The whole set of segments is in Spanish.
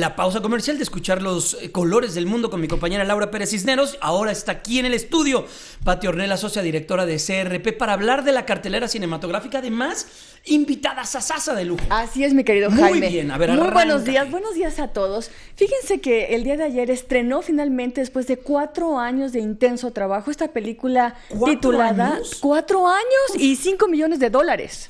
la pausa comercial de escuchar los eh, colores del mundo con mi compañera Laura Pérez Cisneros. Ahora está aquí en el estudio Pati Ornella, socia directora de CRP, para hablar de la cartelera cinematográfica. de invitadas a Sasa de lujo. Así es, mi querido Jaime. Muy bien, a ver, Muy buenos días, buenos días a todos. Fíjense que el día de ayer estrenó finalmente, después de cuatro años de intenso trabajo, esta película titulada Cuatro años y cinco millones de dólares.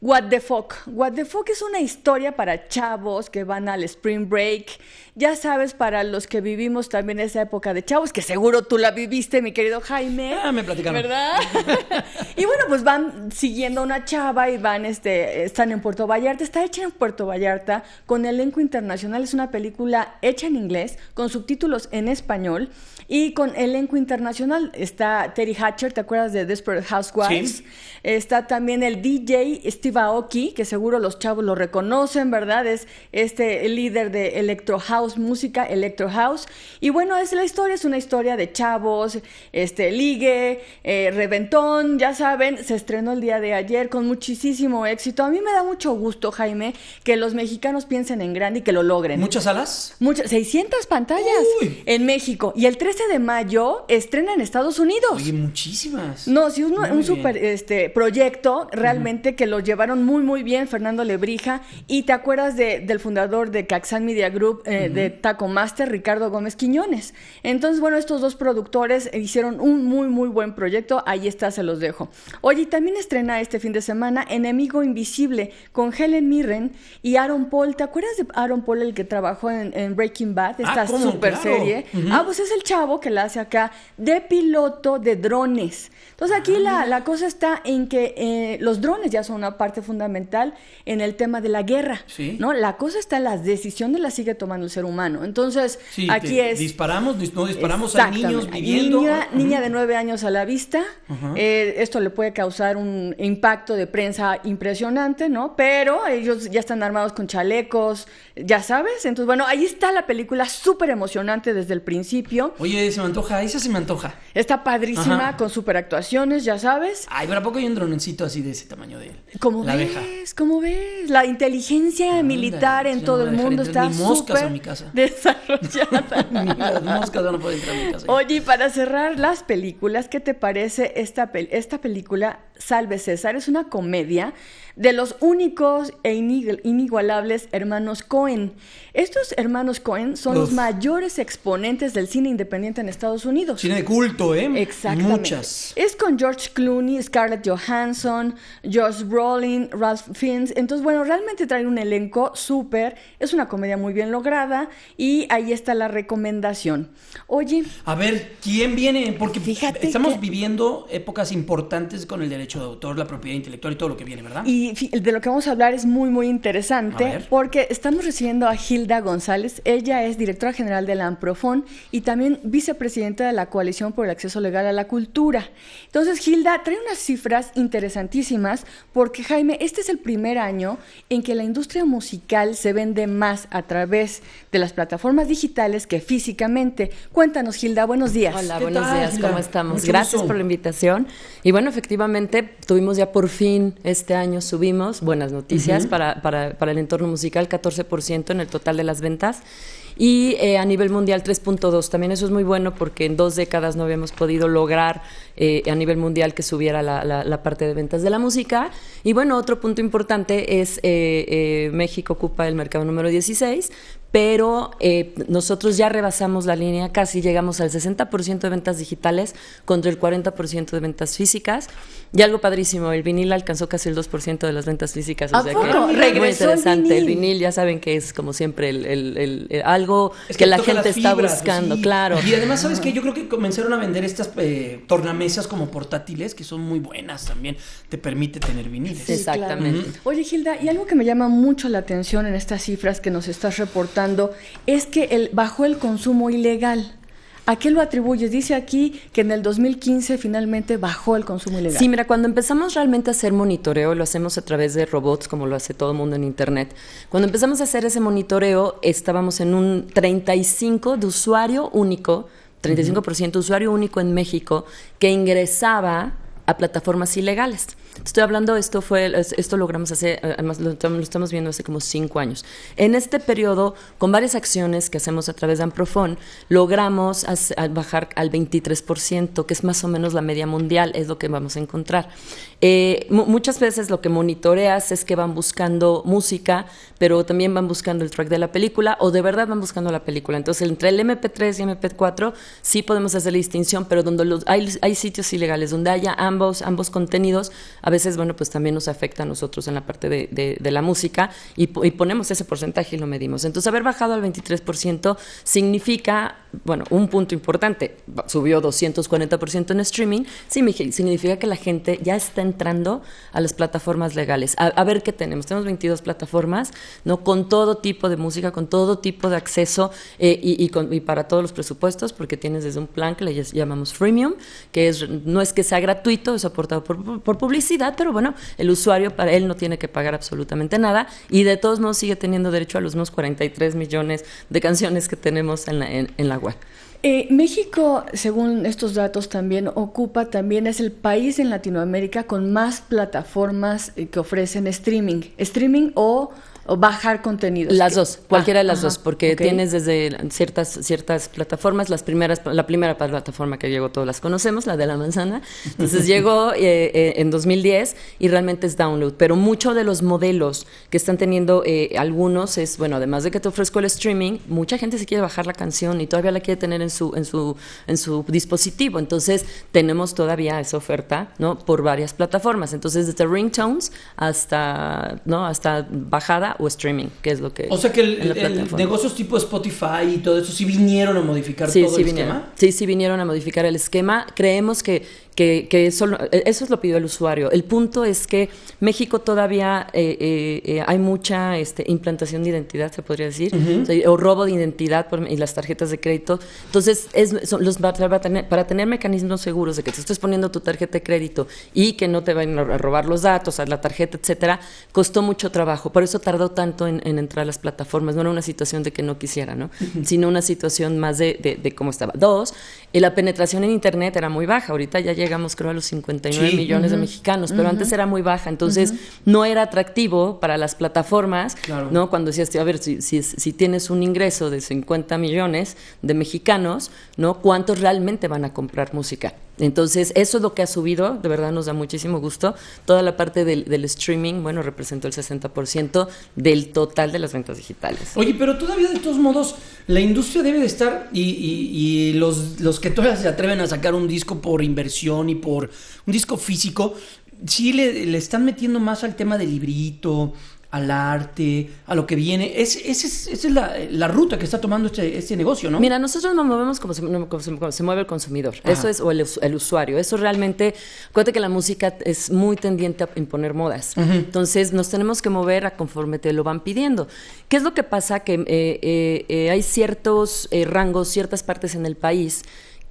What the Fuck. What the Fuck es una historia para chavos que van al Spring Break. Ya sabes, para los que vivimos también esa época de chavos, que seguro tú la viviste, mi querido Jaime. Ah, me platicaron. ¿Verdad? y bueno, pues van siguiendo a una chava y van, este, están en Puerto Vallarta. Está hecha en Puerto Vallarta con elenco internacional. Es una película hecha en inglés, con subtítulos en español. Y con elenco internacional está Terry Hatcher, ¿te acuerdas de Desperate Housewives? Está también el DJ Steve Aoki, que seguro los chavos lo reconocen, ¿verdad? Es este líder de Electro House, música Electro House. Y bueno, es la historia, es una historia de chavos, este ligue, eh, reventón, ya saben, se estrenó el día de ayer con muchísimo éxito. A mí me da mucho gusto, Jaime, que los mexicanos piensen en grande y que lo logren. ¿Muchas salas? Muchas, 600 pantallas en México. Y el 13 de mayo estrena en Estados Unidos. Oye, muchísimas. No, sí, un, un super este, proyecto realmente que lo llevaron muy, muy bien Fernando Lebrija. Y te acuerdas del fundador de Caxan Media Group, eh, de Taco Master, Ricardo Gómez Quiñones. Entonces, bueno, estos dos productores hicieron un muy, muy buen proyecto. Ahí está, se los dejo. Oye, y también estrena este fin de semana Enemigo Invisible con Helen Mirren y Aaron Paul. ¿Te acuerdas de Aaron Paul, el que trabajó en, Breaking Bad, ah, esta súper super serie? Ah, pues es el chavo que la hace acá de piloto de drones. Entonces aquí ah, la, cosa está en que eh, los drones ya son una parte fundamental en el tema de la guerra. ¿no? La cosa está en las decisiones las sigue tomando el ser humano. Entonces aquí es... Disparamos, no disparamos a niños viviendo. Niña, de nueve años a la vista. Eh, esto le puede causar un impacto de prensa impresionante, ¿no? Pero ellos ya están armados con chalecos, ya sabes. Entonces, bueno, ahí está la película súper emocionante desde el principio. Oye, se me antoja, esa se me antoja. Está padrísima, con super actuaciones, ya sabes. Ay, pero ¿a poco hay un droncito así de ese tamaño de él? ¿Cómo la ves? ¿Cómo ves? La inteligencia militar en todo el mundo está súper desarrollada. las moscas a mi casa. Oye, para cerrar las películas, ¿qué te parece esta, pel esta película Salve César es una comedia de los únicos e inigualables hermanos Cohen. Estos hermanos Cohen son los mayores exponentes del cine independiente en Estados Unidos. Cine de culto, ¿eh? Exactamente. Muchas. Es con George Clooney, Scarlett Johansson, Josh Brolin, Ralph Fiennes. Entonces, bueno, realmente traen un elenco súper. Es una comedia muy bien lograda y ahí está la recomendación. Oye. A ver, ¿quién viene? Porque fíjate estamos viviendo épocas importantes con el derecho de autor, la propiedad intelectual y todo lo que viene, ¿verdad? Y de lo que vamos a hablar es muy, muy interesante porque estamos recibiendo a Hilda González. Ella es directora general de la AMPROFON y también vicepresidenta de la Coalición por el Acceso Legal a la Cultura. Entonces, Hilda trae unas cifras interesantísimas porque, Jaime, este es el primer año en que la industria musical se vende más a través de las plataformas digitales que físicamente. Cuéntanos, Gilda, buenos días. Hola, buenos días, ¿cómo estamos? Gracias por la invitación. Y bueno, efectivamente, tuvimos ya por fin este año, subimos, buenas noticias para, para, para, el entorno musical, 14% en el total de las ventas. Y eh, a nivel mundial 3.2, también eso es muy bueno porque en dos décadas no habíamos podido lograr eh, a nivel mundial que subiera la, la, parte de ventas de la música. Y bueno, otro punto importante es eh, México ocupa el mercado número 16, pero eh, nosotros ya rebasamos la línea, casi llegamos al 60% de ventas digitales contra el 40% de ventas físicas. Y algo padrísimo, el vinil alcanzó casi el 2% de las ventas físicas. O sea que muy El vinil. ya saben que es como siempre el, algo que, la gente está buscando, claro. Y además, ¿sabes que Yo creo que comenzaron a vender estas eh, tornamesas como portátiles que son muy buenas también. Te permite tener viniles. Exactamente. Oye, Gilda, y algo que me llama mucho la atención en estas cifras que nos estás reportando es que el, bajó el consumo ilegal. ¿A qué lo atribuye? Dice aquí que en el 2015 finalmente bajó el consumo ilegal. Sí, mira, cuando empezamos realmente a hacer monitoreo, lo hacemos a través de robots, como lo hace todo el mundo en Internet. Cuando empezamos a hacer ese monitoreo, estábamos en un 35 de usuario único, 35% usuario único en México, que ingresaba a plataformas ilegales. Estoy hablando, esto fue, esto logramos hace, eh, además lo, estamos viendo hace como cinco años. En este periodo, con varias acciones que hacemos a través de Amprofon, logramos bajar al 23%, que es más o menos la media mundial, es lo que vamos a encontrar. Eh, muchas veces lo que monitoreas es que van buscando música, pero también van buscando el track de la película, o de verdad van buscando la película. Entonces, entre el MP3 y MP4 sí podemos hacer la distinción, pero donde los, hay, hay sitios ilegales donde haya ambos, ambos contenidos, a veces, bueno, pues también nos afecta a nosotros en la parte de, la música y, ponemos ese porcentaje y lo medimos. Entonces, haber bajado al 23% significa, bueno, un punto importante, subió 240% en streaming, Sí, significa que la gente ya está entrando a las plataformas legales. A, ver qué tenemos. Tenemos 22 plataformas, ¿no? Con todo tipo de música, con todo tipo de acceso eh, y, para todos los presupuestos, porque tienes desde un plan que le llamamos freemium, que es, no es que sea gratuito, es aportado por publicidad pero bueno, el usuario para él no tiene que pagar absolutamente nada y de todos modos sigue teniendo derecho a los unos 43 millones de canciones que tenemos en la, en, web. Eh, México, según estos datos, también ocupa, también es el país en Latinoamérica con más plataformas eh, que ofrecen streaming, streaming o o bajar contenidos. Las dos, ah, cualquiera de las dos, porque tienes desde ciertas, ciertas plataformas, las primeras, la primera plataforma que llegó, todos las conocemos, la de la manzana. Entonces llegó eh, eh, en 2010 y realmente es download, pero muchos de los modelos que están teniendo eh, algunos es, bueno, además de que te ofrezco el streaming, mucha gente se quiere bajar la canción y todavía la quiere tener en su, en su, en su dispositivo. Entonces tenemos todavía esa oferta, ¿no? Por varias plataformas. Entonces desde ringtones hasta, ¿no? Hasta bajada o streaming, que es lo que... O sea que el, negocios tipo Spotify y todo eso sí vinieron a modificar todo el esquema. Sí, sí vinieron a modificar el esquema. Creemos que que, e, eso, es lo pidió el usuario. El punto es que México todavía eh, eh, eh, hay mucha este, implantación de identidad, se podría decir, o, robo de identidad y las tarjetas de crédito. Entonces, es, los, para, tener, mecanismos seguros de que te estés poniendo tu tarjeta de crédito y que no te vayan a robar los datos, la tarjeta, etcétera, costó mucho trabajo. Por eso tardó tanto en, entrar a las plataformas. No era una situación de que no quisiera, ¿no? sino una situación más de, cómo estaba. Dos, la penetración en Internet era muy baja. Ahorita ya llega llegamos creo a los 59 millones de mexicanos, pero antes era muy baja, entonces no era atractivo para las plataformas, ¿no? Cuando decías, a ver, si, si, tienes un ingreso de 50 millones de mexicanos, ¿no? ¿Cuántos realmente van a comprar música? Entonces, eso es lo que ha subido, de verdad nos da muchísimo gusto. Toda la parte del, streaming, bueno, representó el 60% del total de las ventas digitales. Oye, pero todavía de todos modos, la industria debe de estar y, y, y los, los que todavía se atreven a sacar un disco por inversión, ni por un disco físico, sí le, están metiendo más al tema del librito, al arte, a lo que viene. esa es, la, ruta que está tomando este, este, negocio, ¿no? Mira, nosotros nos movemos como se, mueve el consumidor, eso es, o el, usuario. Eso realmente, acuérdate que la música es muy tendiente a imponer modas. Entonces nos tenemos que mover a conforme te lo van pidiendo. ¿Qué es lo que pasa? Que eh, eh, eh, hay ciertos rangos, ciertas partes en el país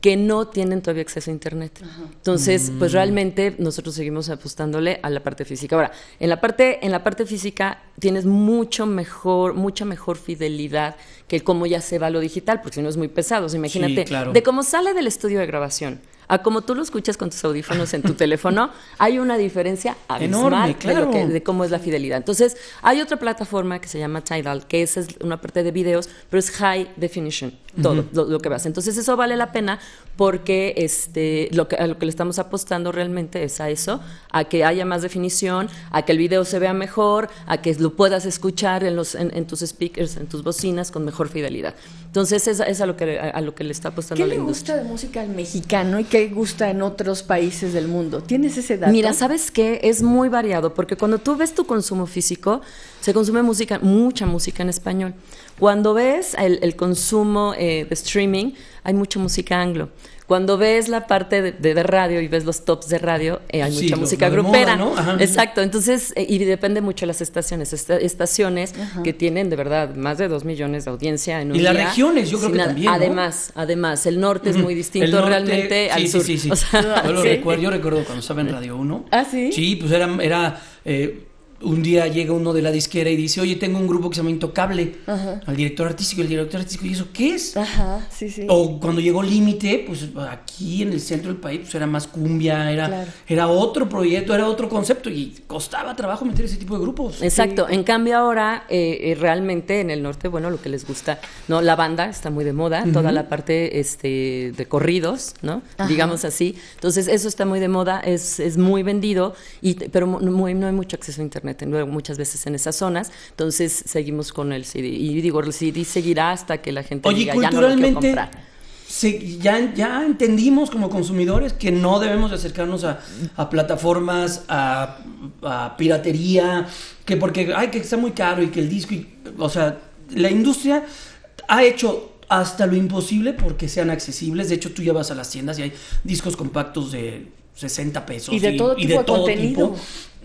que no tienen todavía acceso a Internet. Entonces, pues mm. realmente nosotros seguimos apostándole a la parte física. Ahora, en la parte, en la parte física tienes mucho mejor, mucha mejor fidelidad que cómo ya se va lo digital, porque si no es muy pesado. imagínate, de cómo sale del estudio de grabación a como tú lo escuchas con tus audífonos en tu teléfono, hay una diferencia abismal Enorme, claro. de, cómo es la fidelidad. Entonces, hay otra plataforma que se llama Tidal, que esa es una parte de videos, pero es high definition, todo lo, que vas, Entonces, eso vale la pena porque este, lo que, a lo que le estamos apostando realmente es a eso, a que haya más definición, a que el video se vea mejor, a que lo puedas escuchar en, los, en, tus speakers, en tus bocinas con mejor fidelidad. Entonces, es, es a, lo que, a, lo que le está apostando ¿Qué la le industria. gusta de música al mexicano y que gusta en otros países del mundo? ¿Tienes ese dato? Mira, ¿sabes qué? Es muy variado, porque cuando tú ves tu consumo físico, se consume música, mucha música en español. Cuando ves el, consumo eh, de streaming, hay mucha música anglo. Cuando ves la parte de, de, radio y ves los tops de radio, eh, hay mucha música grupera. Exacto, entonces, eh, y depende mucho de las estaciones. estaciones que tienen de verdad más de dos millones de audiencia en un Y las regiones, yo creo que también. Además, además, el norte es muy distinto realmente sí, al sur. Sí, sí, sí. yo, lo recuerdo, yo recuerdo cuando estaba en Radio 1. Ah, sí. Sí, pues era. era eh, un día llega uno de la disquera y dice, oye, tengo un grupo que se llama Intocable, al director artístico, el director artístico, ¿y eso qué es? sí, sí. O cuando llegó Límite, pues aquí en el centro del país, pues era más cumbia, era, era otro proyecto, era otro concepto, y costaba trabajo meter ese tipo de grupos. Exacto, en cambio ahora, eh, eh, realmente en el norte, bueno, lo que les gusta, no, la banda está muy de moda, toda la parte este, de corridos, ¿no? Digamos así, entonces eso está muy de moda, es, es muy vendido, y, pero no hay mucho acceso a internet muchas veces en esas zonas. Entonces seguimos con el CD. Y digo, el CD seguirá hasta que la gente ya no lo comprar. ya, ya entendimos como consumidores que no debemos acercarnos a, plataformas, a, piratería, que porque ay, que está muy caro y que el disco, o sea, la industria ha hecho hasta lo imposible porque sean accesibles. De hecho, tú ya vas a las tiendas y hay discos compactos de 60 pesos y de todo, tipo, de tipo.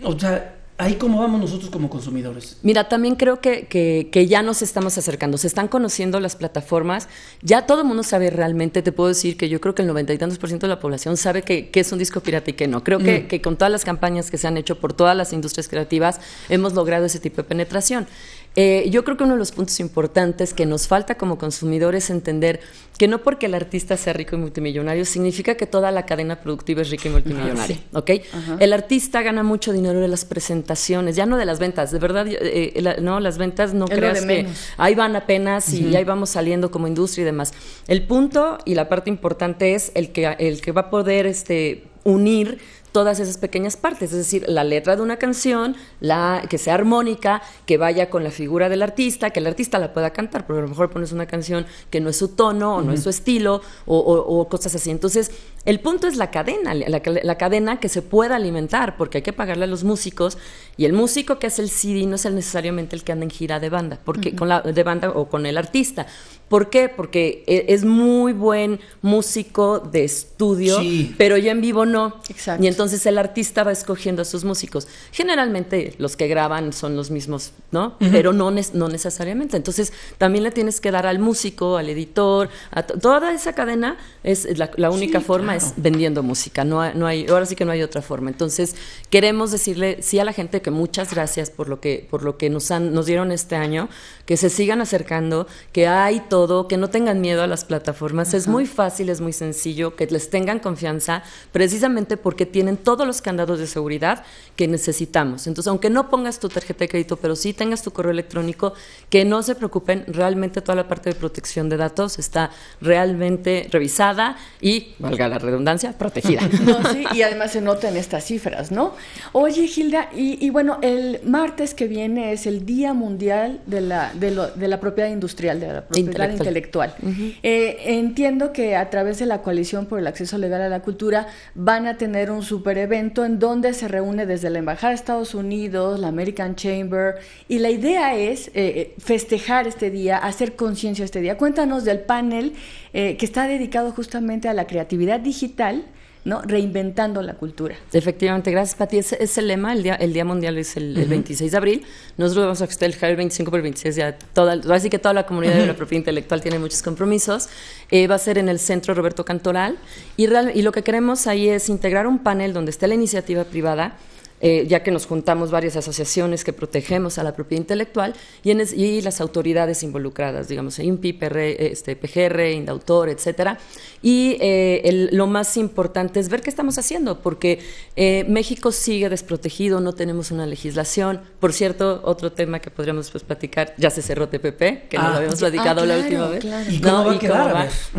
O sea, ahí cómo vamos nosotros como consumidores. Mira, también creo que, ya nos estamos acercando, se están conociendo las plataformas, ya todo el mundo sabe realmente, te puedo decir que yo creo que el noventa y tantos por ciento de la población sabe que, es un disco pirata y que no. Creo que, mm. que con todas las campañas que se han hecho por todas las industrias creativas hemos logrado ese tipo de penetración. Eh, yo creo que uno de los puntos importantes que nos falta como consumidores es entender que no porque el artista sea rico y multimillonario significa que toda la cadena productiva es rica y multimillonaria, ah, ¿ok? El artista gana mucho dinero de las presentaciones, ya no de las ventas, de verdad, eh, eh, no, las ventas no creas que ahí van apenas y ahí vamos saliendo como industria y demás. El punto y la parte importante es el que, el que va a poder este, unir todas esas pequeñas partes, es decir, la letra de una canción, la que sea armónica, que vaya con la figura del artista, que el artista la pueda cantar, porque a lo mejor pones una canción que no es su tono o no es su estilo o, o cosas así. Entonces, el punto es la cadena, la, cadena que se pueda alimentar, porque hay que pagarle a los músicos y el músico que hace el CD no es el necesariamente el que anda en gira de banda, porque con la de banda o con el artista. ¿Por qué? Porque e, es muy buen músico de estudio, pero ya en vivo no. Exacto. Y entonces el artista va escogiendo a sus músicos. Generalmente los que graban son los mismos, ¿no? Pero no, necesariamente. Entonces también le tienes que dar al músico, al editor, a toda esa cadena es la, única forma es vendiendo música, no no hay, ahora sí que no hay otra forma. Entonces, queremos decirle sí a la gente que muchas gracias por lo que, por lo que nos han, nos dieron este año, que se sigan acercando, que hay todo, que no tengan miedo a las plataformas. Es muy fácil, es muy sencillo, que les tengan confianza, precisamente porque tienen todos los candados de seguridad que necesitamos. Entonces, aunque no pongas tu tarjeta de crédito, pero sí tengas tu correo electrónico, que no se preocupen, realmente toda la parte de protección de datos está realmente revisada y, valga la redundancia, protegida. y además se notan estas cifras, ¿no? Oye, Gilda, y, bueno, el martes que viene es el Día Mundial de la, de, la Propiedad Industrial, de la Propiedad Intelectual. Eh, entiendo que a través de la Coalición por el Acceso Legal a la Cultura van a tener un super evento en donde se reúne desde la Embajada de Estados Unidos, la American Chamber, y la idea es eh, eh, festejar este día, hacer conciencia este día. Cuéntanos del panel eh, que está dedicado justamente a la creatividad digital. ¿no? reinventando la cultura. Efectivamente, gracias Pati. ese es el lema, el día, el día Mundial es el, 26 de abril. Nosotros vamos a festejar el 25 por 26 toda, así que toda la comunidad de la propiedad intelectual tiene muchos compromisos. Eh, va a ser en el Centro Roberto Cantoral y, y lo que queremos ahí es integrar un panel donde esté la iniciativa privada, eh, ya que nos juntamos varias asociaciones que protegemos a la propiedad intelectual y, las autoridades involucradas, digamos, INPI, PGR, eh, este, Indautor, etcétera. Y eh, lo más importante es ver qué estamos haciendo, porque México sigue desprotegido, no tenemos una legislación. Por cierto, otro tema que podríamos pues, platicar, ya se cerró TPP, que nos no ah, habíamos ah, platicado la última vez.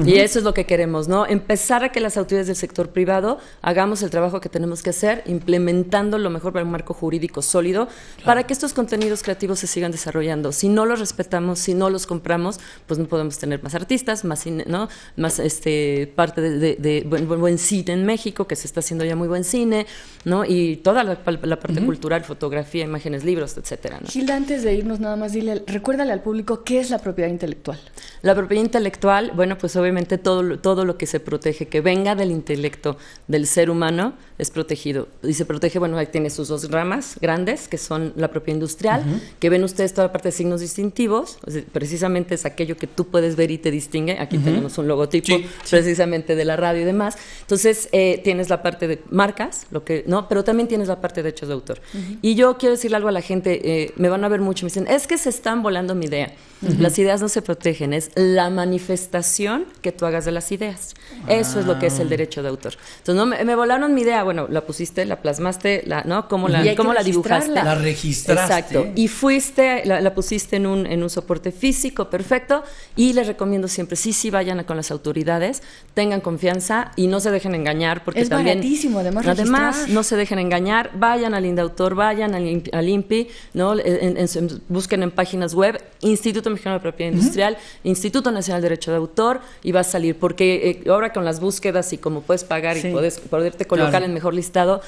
¿Y, y eso es lo que queremos, ¿no? Empezar a que las autoridades del sector privado hagamos el trabajo que tenemos que hacer, implementando implementándolo mejor para un marco jurídico sólido, para que estos contenidos creativos se sigan desarrollando. Si no los respetamos, si no los compramos, pues no podemos tener más artistas, más, ¿no? más este, parte de, buen, buen, cine en México, que se está haciendo ya muy buen cine, ¿no? y toda la, la parte cultural, fotografía, imágenes, libros, etcétera. ¿no? Gilda, antes de irnos nada más, dile, recuérdale al público qué es la propiedad intelectual. La propiedad intelectual, bueno, pues obviamente todo, todo lo que se protege, que venga del intelecto del ser humano, es protegido. Y se protege, bueno, ahí tiene sus dos ramas grandes, que son la propiedad industrial, que ven ustedes toda la parte de signos distintivos, precisamente es aquello que tú puedes ver y te distingue. Aquí tenemos un logotipo precisamente de la radio y demás. Entonces, eh, tienes la parte de marcas, lo que, ¿no? Pero también tienes la parte de hechos de autor. Y yo quiero decirle algo a la gente, eh, me van a ver mucho, me dicen, es que se están volando mi idea. Las ideas no se protegen, es la manifestación que tú hagas de las ideas. Eso es lo que es el ah. derecho de autor. Entonces, no me, volaron mi idea, bueno, la pusiste, la plasmaste, la, ¿no? ¿Cómo la, la dibujaste? La registraste. Exacto. Y fuiste, la, pusiste en un, en un soporte físico, perfecto. Y les recomiendo siempre, sí, sí, vayan con las autoridades, tengan confianza y no se dejen engañar, porque es también... baratísimo, además. Además, no se dejen engañar, vayan al Indautor, vayan al, INPI, ¿no? busquen en páginas web, Instituto Mexicano de Propiedad Industrial, Instituto Instituto Nacional de Derecho de Autor y va a salir, porque eh, ahora con las búsquedas y como puedes pagar y puedes, poderte colocar en mejor listado,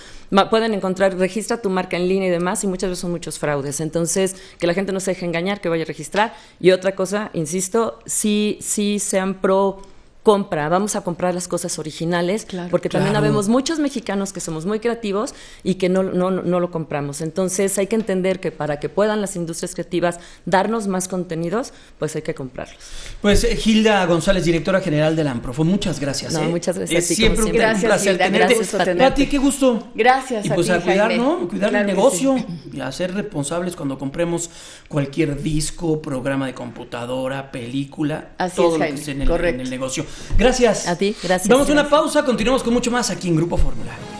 pueden encontrar, registra tu marca en línea y demás, y muchas veces son muchos fraudes. Entonces, que la gente no se deje engañar, que vaya a registrar. Y otra cosa, insisto, sí, sí sean pro compra, vamos a comprar las cosas originales, porque también habemos muchos mexicanos que somos muy creativos y que no, no, no lo compramos. Entonces hay que entender que para que puedan las industrias creativas darnos más contenidos, pues hay que comprarlos. Pues Hilda eh, Gilda González, directora general de la Amprofo, muchas gracias. No, ¿eh? muchas gracias. siempre, un placer tenerte. Gracias a Pati, qué gusto. Gracias. Y pues a, cuidar, ¿no? Cuidar el negocio y a ser responsables cuando compremos cualquier disco, programa de computadora, película, todo lo que esté en el negocio. Gracias. A ti, gracias. Vamos a una pausa, continuamos con mucho más aquí en Grupo Fórmula.